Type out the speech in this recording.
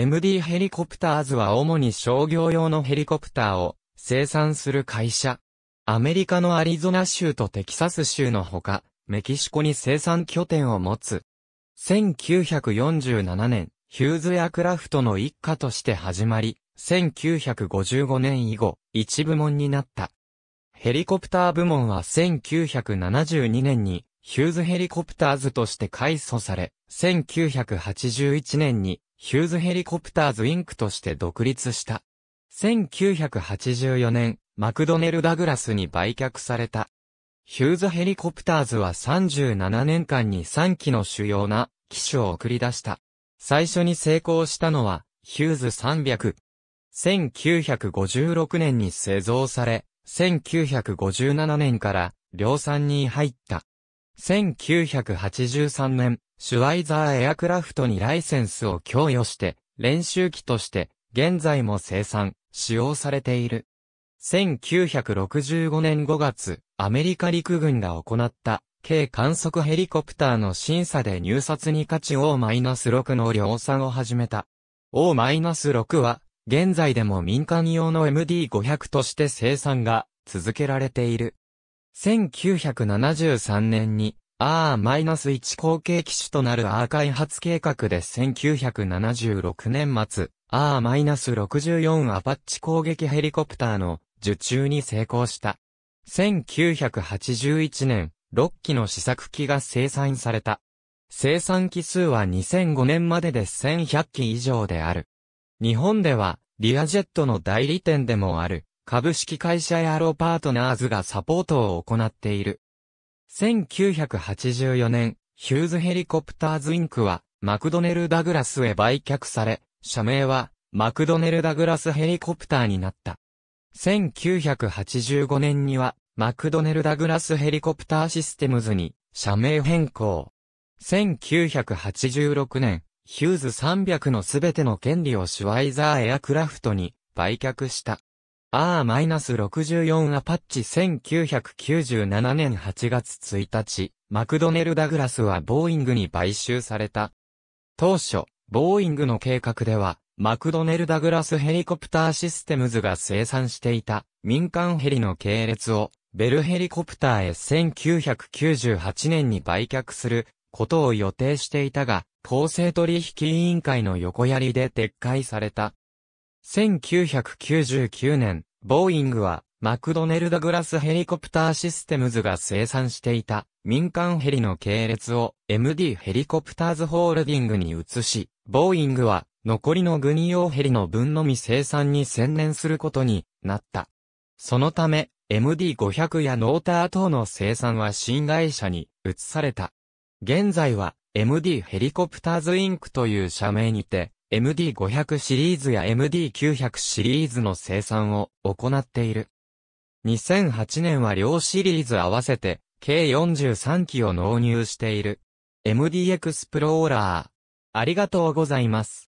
MD ヘリコプターズは主に商業用のヘリコプターを生産する会社。アメリカのアリゾナ州とテキサス州のほか、メキシコに生産拠点を持つ。1947年、ヒューズエアクラフトの一家として始まり、1955年以後、一部門になった。ヘリコプター部門は1972年にヒューズヘリコプターズとして改祖され、1981年にヒューズヘリコプターズインクとして独立した。1984年、マクドネル・ダグラスに売却された。ヒューズヘリコプターズは37年間に3機の主要な機種を送り出した。最初に成功したのは、ヒューズ300。1956年に製造され、1957年から量産に入った。1983年、シュワイザーエアクラフトにライセンスを供与して、練習機として、現在も生産、使用されている。1965年5月、アメリカ陸軍が行った、軽観測ヘリコプターの審査で入札に価値 O-6 の量産を始めた。O-6 は、現在でも民間用の MD500 として生産が続けられている。1973年に R-1 後継機種となる R 開発計画で1976年末、R-64 アパッチ攻撃ヘリコプターの受注に成功した。1981年、6機の試作機が生産された。生産機数は2005年までで1100機以上である。日本では、リアジェットの代理店でもある、株式会社エアロパートナーズがサポートを行っている。1984年、ヒューズヘリコプターズインクは、マクドネル・ダグラスへ売却され、社名は、マクドネル・ダグラスヘリコプターになった。1985年には、マクドネル・ダグラスヘリコプターシステムズに、社名変更。1986年、ヒューズ300のすべての権利をシュワイザーエアクラフトに売却した。R-64 アパッチ1997年8月1日、マクドネル・ダグラスはボーイングに買収された。当初、ボーイングの計画では、マクドネル・ダグラスヘリコプターシステムズが生産していた民間ヘリの系列をベルヘリコプターへ1998年に売却することを予定していたが、公正取引委員会の横やりで撤回された。1999年、ボーイングは、マクドネル・ダグラス・ヘリコプター・システムズが生産していた民間ヘリの系列を MD ヘリコプターズ・ホールディングに移し、ボーイングは残りの軍用ヘリの分のみ生産に専念することになった。そのため、MD500 やノーター等の生産は新会社に移された。現在は MD ヘリコプターズ・インクという社名にて MD500 シリーズや MD900 シリーズの生産を行っている。2008年は両シリーズ合わせて計43機を納入している。MD エクスプローラー。ありがとうございます。